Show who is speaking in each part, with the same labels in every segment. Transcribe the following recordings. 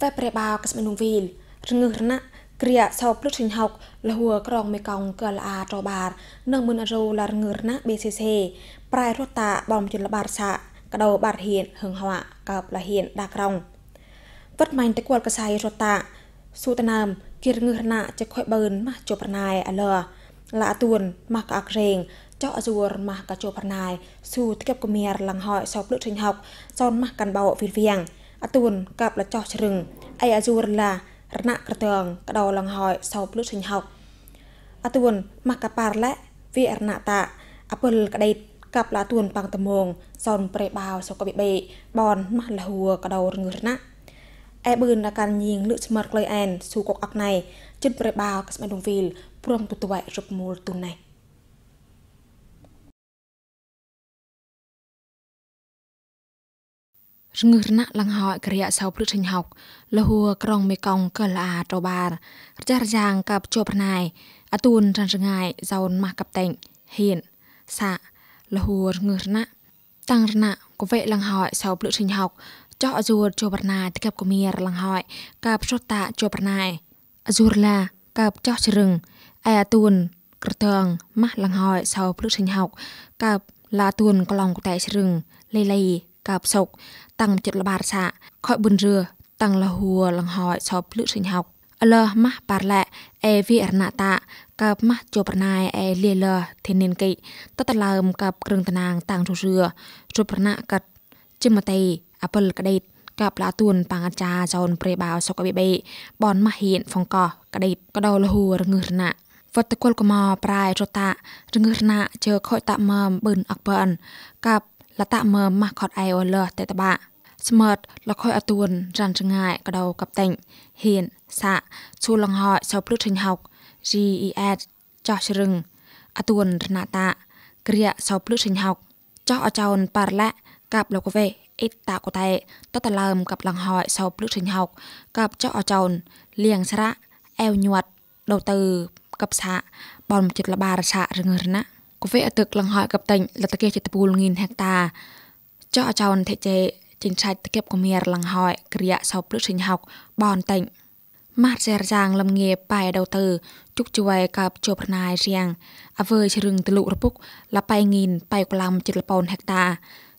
Speaker 1: តែព្រះបាកស្មនុងវីលរងឹរណាគ្រាសោព្រឹកឈិញហុកលហួរក្រងមេកងកលអាតរបាតនឹងមុនអរោលរងឹរណា BCC ប្រែរត់តាបំជលបារសាកដោបារហ៊ានហឹងហវៈកើបលហ៊ានដាក្រងវត្តម៉ៃតកួលកសៃរត់តាសូតណាមគិរងឹរណាចខុយបឺនម៉ាស់ជប់ប្រណៃអលឡាតួនម៉ាស់កអក្រេងចោអសួរម៉ាស់កជប់ប្រណៃស៊ូទកបកមៀរលងហើយសោព្រឹកឈិញហុកសោនម៉ាស់កាន់បោវិវៀងអតួនកាប់លចោះជ្រឹងអីអាជូរឡារណក្រតងកដោឡងហើយសោភ្លុសញហកអតួនមកកប៉ារឡែវិរណតាអពលក្តីកាប់ឡាទួនប៉ាំងត្មងសនប្រេបាវសុកបិបេបនម៉ះលហួកដោរងរណអែបឿនដល់ការញៀងលឹកស្មាត់ក្លុយអែនស៊ូកុកអកណៃចិត្តប្រេបាវកស្មៃដងវីលព្រមទុតវ៉ៃរុបមូលទុនណៃ ngư na lăng hỏi kria sau bự sinh học là hùa krong mê cong cơ là à trò bà chả giang cặp chộp này à tuôn tràn rừng ngài giàu mà cặp tịnh hiện xạ là hùa ngư na tăng na có vệ lăng hỏi sau bự sinh học cho ruột chộp này thì cặp của mìa lăng hỏi cặp sốt tạ chộp này ruột là cặp cho rừng ai à tuôn cửa tường mà lăng hỏi sau bự sinh học cặp là tuôn có lòng của tại rừng lê lê cặp sộc តាំងចិត្តលបារសាខ້ອຍបុនរឿតាំងលហួលងហើយសបភ្លឹកសិញហុកអលម៉ាស់ប៉ាឡាអេវីអរណតាកើបម៉ាស់ជបណៃអេលីលធានិនគីតតលើមកើបគ្រឿងតនាងតាំងជរឿជបណកាត់ជិមតេអពលក្តេតកាប់ឡាទួនបាងអាចារចោនប្រេបាវសុកបិបេបនម៉ាហៀនហ្វងកោក្តេតកដោលហួរងឹរណាវត្តគលកមប្រៃរតារងឹរណាជើខ້ອຍតាមមបឹនអកបនកាប់លតាមើម៉ាស់ខតអៃអូលតែតបាស្មើតលខុយអទួនរានចងាយកដោកបតេងហ៊ានសាឈូលងហោសោព្រឹទ្ធិញហុក GES ចោះជ្រឹងអទួនរណតាគ្រាសោព្រឹទ្ធិញហុកចោះអចោនប៉ារឡាកាប់លោកវេអ៊ីតាកូតេតតលើមកាប់លងហោសោព្រឹទ្ធិញហុកកាប់ចោះអចោនលៀងស្រាអែវញាត់ដូវទៅកັບសាបំចិត្តលបារឆៈរឹងរណាกูเฟอตึกลังหอยกับติงละตะเกียจิตปูลงินเฮกตาเจ้าจาวนเทเจจิงชายตะเก็บกเมียลังหอยกระยะสอบลึกชิงหอกบอนติงมาดเจรจางลำเงียไปเดาตือจุกจวยกับโจพนายเรียงอเวอชรึงตะลุระปุกละไปงินไปกลามจิตละปอนเฮกตา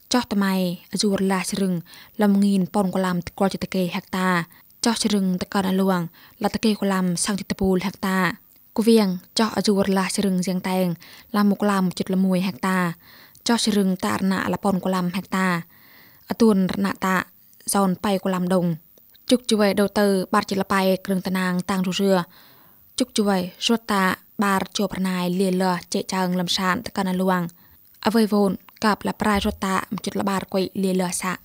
Speaker 1: เจาทำไมอจูรลาชรึงลำงินปอนกลามกรจิตะเกยเฮกตาเจาชรึงตะกอนอลวงละตะเกยกลามสังจิตปูลเฮกตา Cô viên cho dù là rừng riêng tèng là một làm một chục là mùi hecta cho rừng tạ nạ là pon của làm hecta ở tuần nạ tạ giòn bay của làm đồng chúc chú vậy đầu tư bát chỉ là bay rừng tà nàng tăng rù rưa chúc chú vậy rốt tạ bar chùa bà này liền lờ chạy chàng làm sạn tất cả là luang ở vây vồn cặp là prai rốt tạ một chút là bar quậy liền lờ sạ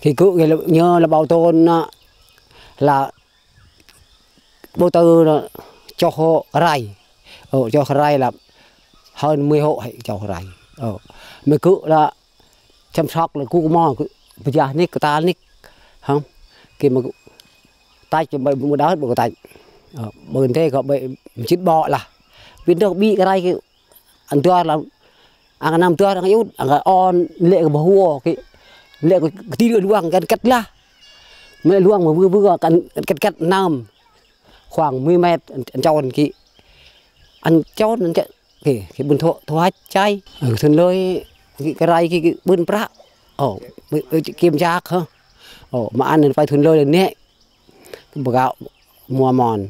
Speaker 2: khi cứ nhớ là bảo tồn à, là bộ tư là cho hộ rầy, ở cho rầy là hơn 10 hộ hãy cho rai ở mình cứ là chăm sóc là cứ mò cứ bây giờ nick ta nick không khi mà tay cho mình muốn đá bộ tay bơn thế gọi bị chết bọ là biết nó bị cái này cái ăn tươi là ăn năm tươi đang yếu ăn on lệ cái bò cái lệ của tí được luang cái cắt la mẹ luang mà vừa vừa cắt cắt cắt nam khoảng 10 mét ăn cho ăn kỹ ăn cho ăn chạy cái cái bún thọ thua chay ở thân lơi cái cái rai cái, cái bún pra ở kim giác hả ở mà ăn nên phải thân lơi là nè bờ gạo mùa mòn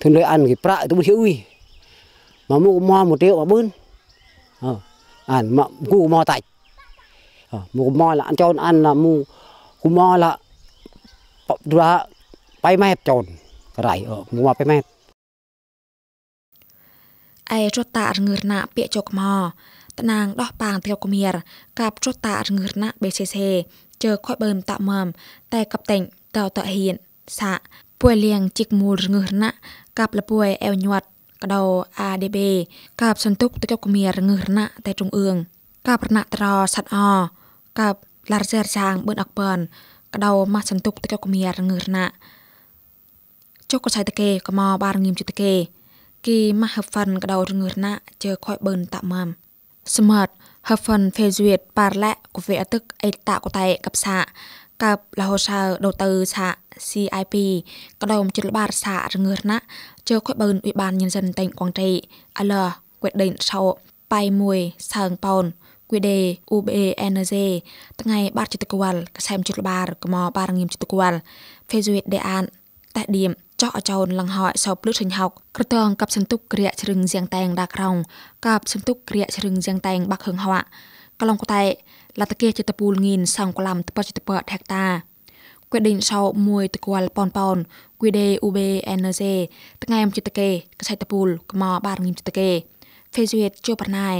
Speaker 2: thân lơi ăn cái pra tôi hiểu ui mà mua mò một triệu mà bún ờ ăn mà cu mò tại ờ mua mò là ăn cho ăn là mua cu mò là ra bay mép tròn រ៉ៃអោងាប់ទៅម៉ែ
Speaker 1: អែរត់តារងើរណាពាកចុកម៉តណាង ដោះប៉ាងទៀវគមៀរកាប់រត់តារងើរណាបេសេសេជើខ້ອຍបើមតាក់មមតែកັບតែងតោតហ៊ានសា ពួយលៀងជីកមូលរងើរណាកាប់លពួយអែវញាត់កដោ ADB កាប់សន្ទុកទៀវគមៀររងើរណាតែជុងអឿងកាប់រណាត្រសັດអកាប់ឡារសេរសាងបឺនអកបនកដោម៉ាសន្ទុកទៀវគមៀររងើរណាចុះក៏ឆៃតកេក៏មកបារងៀមជិតកេគេមកហឹបហ្វាន់កដោរងឿណាជើខ້ອຍបឺនតាក់ម៉ាំសមត់ហឹបហ្វាន់ហ្វេស៊ូវេតប៉ារឡាក់កាហ្វេអទឹកអេតាក់កតៃកັບសាកាប់លហោសើដូទៅសា CIP កដោមជិលបារសារងឿណាជើខ້ອຍបឺនអ៊ុយបានញិនសិនតែងគងតៃអឡ quyết định sau ไปมวยเซิงปอน quy đề UBE NG ថ្ងៃបាទចិត្តកវលកសែមចិត្តបារកមបារងៀមចិត្តកវល Facebook ដែលអានតេះឌៀមចោះអចោនលងហើយសោភ្លឺឆេញហុកក្រតងកັບសន្ទុកក្រាកជ្រឹងសៀងតែងដាក្រងកັບសន្ទុកក្រាកជ្រឹងសៀងតែងបាក់ហឹងហវៈកឡុងកតែលតកេចិត្តពូលងៀនសងក្លាំតបចិត្តពើថេកតាគួយដេញសោមួយតគាល់ប៉ុនប៉ុនគួយដេអ៊ូបេអេណឺសេថ្ងៃមចិត្តកេកសៃតពូលកមបារងៀមចិត្តកេហ្វេជឿតជួបណៃ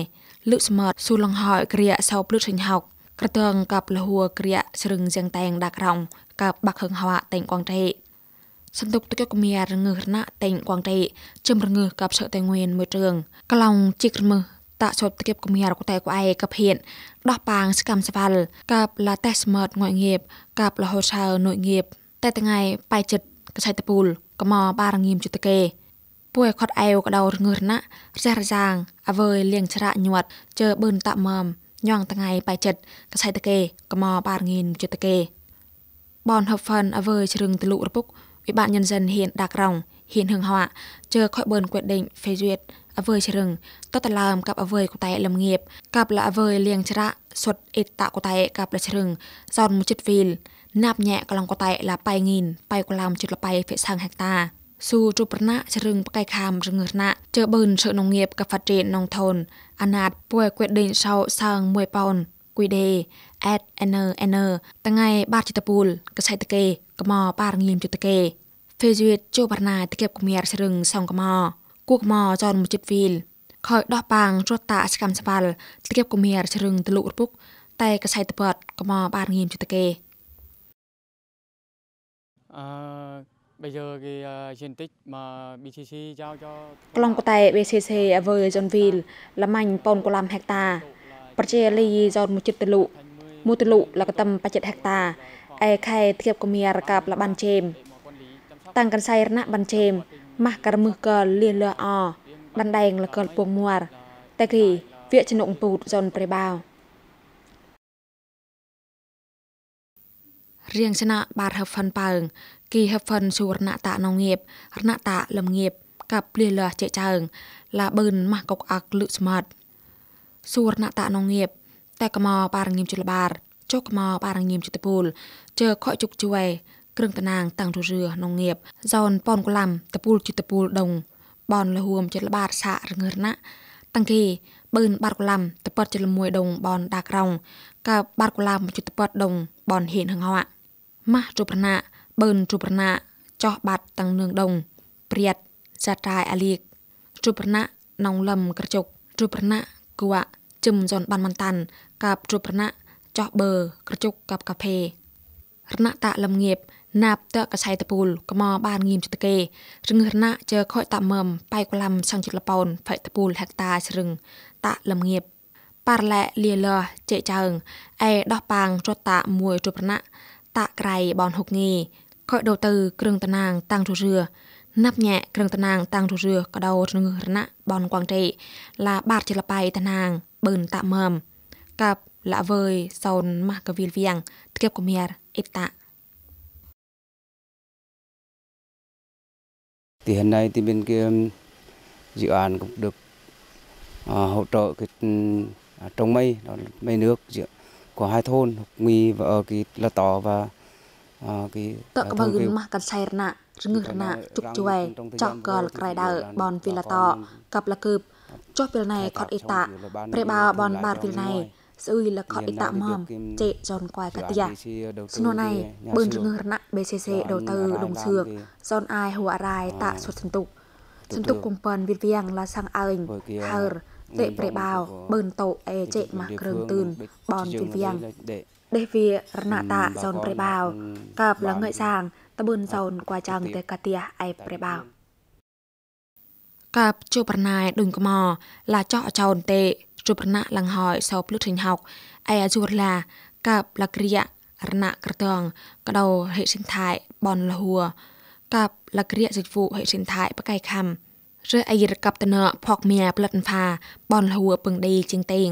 Speaker 1: លឹកសមត់ស៊ូលងហើយក្រាកសោភ្លឺឆេញហុកក្រតងកັບលហួរក្រាកជ្រឹងសៀងតែងដាក្រងកັບបាក់ហឹងហវៈតែងកងទេសន្ទុកទឹកកមៀរងើរណាតែងគងតែជឹមរងើកັບឆើតែងឿនមើលជើងក្លងជីករមើតាក់ឈប់ទៀតគមៀរកតែក្អែកភៀនដោះប៉ាងស្កាំស្វលកាប់ឡាតេស្មើតងយងៀបកាប់លហោឆើនុយងៀបតែថ្ងៃប៉ៃចិត្តកឆៃតពូលកមបារងៀមជុតកេពួយខត់អែវកដោរងើរណារះរសាងអវើយលៀងច្រាក់ញាត់ជើបឺនតាក់មមញងថ្ងៃប៉ៃចិត្តកឆៃតកេកមបារងៀមជុតកេបនហប់ហ្វិនអវើយជ្រឹងទលុរពុក Ủy ban Nhân dân hiện Đạc Rồng, hiện Hương Họa chờ khỏi bờn quyết định phê duyệt ở vời chơi rừng, tốt là làm cặp ở vời của tài lâm nghiệp, gặp là ở vời liền chơi rạ, xuất ít tạo của tài gặp là chơi rừng, giòn một chất phìl nạp nhẹ của lòng của tài là bay nghìn, bay của làm chút là bay phải sang hectare su trụ bật nạ sẽ rừng cây khám rừng ngược nạ chờ bờn sự nông nghiệp gặp phát triển nông thôn anat bùi quyết định sau sang 10 pound quy đề snn tăng ngày ba chỉ tập bùl cái sai kê កំអប៉ារងលឹមជុតកេហ្វេជឿតជូបរណាតកេបគមៀរស្រឹងសងកំអគូកំអចនមួយជិតវីលខ້ອຍដោះប៉ាងរត់តាសកម្មស្បាល់តកេបគមៀរស្រឹងទលុករពុកតែកសៃតពតកំអប៉ារងលឹមជុតកេអឺ
Speaker 2: bây giờ cái uh, diện tích mà BCC giao cho
Speaker 1: ក្លងកតែ BCC អវើចនវីលលមាញ់ប៉ូនគូឡាំហិកតាប្រជាលីយនមួយចិត្តលុមួយទលុលកតំបច្ចិតហិកតាឯខែធៀបគមៀរកាប់លបានជេមតាំងកន្សៃរណបានជេមម៉ាស់ការមឹសកលៀលលអបណ្ដែងលកលពងមួរតែ គី វាចនុកពូតចនប្រេបាវរៀងឆ្នាបាទហឹបហ្វិនប៉ើងគីហឹបហ្វិនសុរណតាណងៀបរណតាលំងៀបកាប់លៀលះចេចើងឡាបឺនម៉ាស់កុកអាក់លឹកស្មាត់សុរណតាណងៀបតែកមបារងៀមជលបារចុះមកបារងៀមចិត្តពលជើខកជុកជួយគ្រឿងតណាងតាំងរឿនងងៀបហ្សនប៉ុនកឡាំតពូលចិត្តពលដង បនលហួមចិត្តលបាតសារងើរណាតាំងគេបឺនបាត់កឡាំតពតចិត្តមួយដង បនដាក្រងកើបាត់កឡាំចិត្តពតដងបនហ៊ានហងហក់ម៉ាស់ជុប្រណាបឺនជុប្រណាចោះបាត់តាំងនឿងដងព្រាតចាត់រាយអាលៀកជុប្រណានងលឹមក្រជុកជុប្រណាគួជឹមហ្សនបានមិនតាន់កើជុប្រណាចោះបឺក្រជុកកាប់កាផេរណតលំងៀបណាប់តកឆៃតពូលកមបានងៀមចតកេរឹងរណជើខ້ອຍតមមប៉ៃកលំសងជិតលប៉ូនផៃតពូលហេកតាជ្រឹងតលំងៀបប៉ារឡែលៀលចេចើងអេដោះប៉ាងចតតាមួយជប្រណតក្រៃបនហុកងីខ້ອຍដូទៅគ្រឿងតនាងតាំងជរឿណាប់ញ៉ាក់គ្រឿងតនាងតាំងជរឿកដោរឹងរណបនកងទេឡាបាតជិលប៉ៃតនាងបឺនតមមកាប់ lạ vời sau mà cái việc viang tiếp của miar ít tạ.
Speaker 2: Thì hiện nay thì bên kia um, dự án cũng được à, hỗ trợ cái um, à, trồng mây đó là mây nước giữa của hai thôn nghi và ở cái là tỏ và à, cái tự các bạn mà
Speaker 1: cần say nạ ngư nạ chụp chuề chọn cờ là cái đào bòn vì là tỏ cặp là cướp cho việc này còn ít tạ pre bao bòn bạt việc này Seui là khỏi tạm hòm, trệ giòn quài cả tìa. Sino này, ờ, bơn trung ngư nặng BCC đầu tư ờ, đồng sược, giòn ai hồ rai tạ xuất thần tục. Thần tục cùng phần việt viêng là sang ảnh, hờ, ừ, tệ bệ bào, bơn tổ e trệ mà cường tươn, bòn việt viêng. Để vì rắc nạ tạ giòn bệ bào, ừ, cặp là ngợi sàng, ta bơn giòn quài chẳng tệ cả tìa ai bệ bào. Cặp chưa bản này đừng có mò là trọ tròn tệ. ជប់រណាឡើងហើយសោភ្លុធិញហោកអៃអាជូរឡាកាបលក្រារណាក្រតងកដោហិសិនថៃបនលហួរកាបលក្រាសិវុហិសិនថៃបកៃខំរើអៃរកັບតណផកមៀផ្លិតផាបនលហួរពឹងដីជាងតេង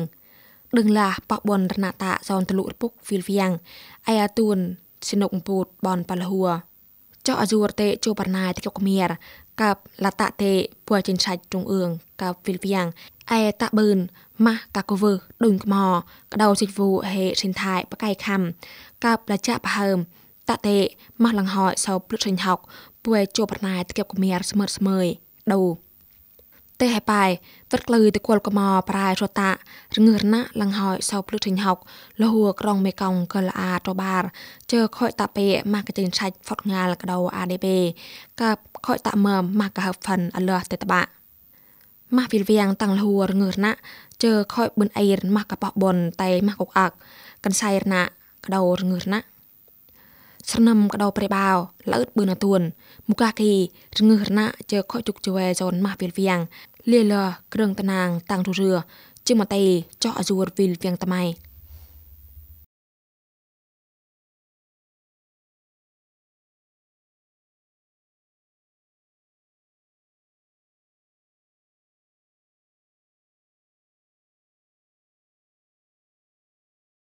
Speaker 1: ដឹងឡាប៉បនរណាតាសនទលុរពុកវិលវៀងអៃអាទួនសិនុកពូតបនបលហួរចោអាយូរទេជូបរណាយតិកុកមៀរកាបលតតេពួចិនឆាច់ជុងអឿងកាបវិលវៀងឯតាបឺនម៉ាស់កាកូវើដុញថ្មក្តោសិជវូហេសិនថៃបកៃខំកើបលាចាក់ប្រហើមតតេម៉ាស់លងហយសោព្រឹកសិញហុកពួយជួបប្រណែតគៀបគមៀរស្មើស្មើយដូតេហេប៉ៃទឹកលឺទៅគល់កមប្រែរតារងឿរណាលងហយសោព្រឹកសិញហុកលហួរក្រុងមេកុងកលអាតបារ ជើខ້ອຍតាពេម៉ាកេទីនឆាច់ហ្វតងាលកដោ ADB កើបខ້ອຍតាមើម៉ាកហឹបហ្វិនអលះតេតបាក់ម៉ាស់វិលវៀងតាំងលហួរងឿរណាជើខ້ອຍប៊ុនអ៊ីរម៉ាស់កបោះប៊ុនតែម៉ាស់កុកអាក់កាន់សៃរណាក្តោរងឿរណាស្រនឹមក្តោប្រេបាវលើតប៊ឺនអទួនមូកាគីរងឿរណាជើខ້ອຍជុកជវែជូនម៉ាស់វិលវៀងលៀលគ្រឿងតណាង តាំងរុរឿជាមតេចោះអយួរវិលវៀងត្មៃ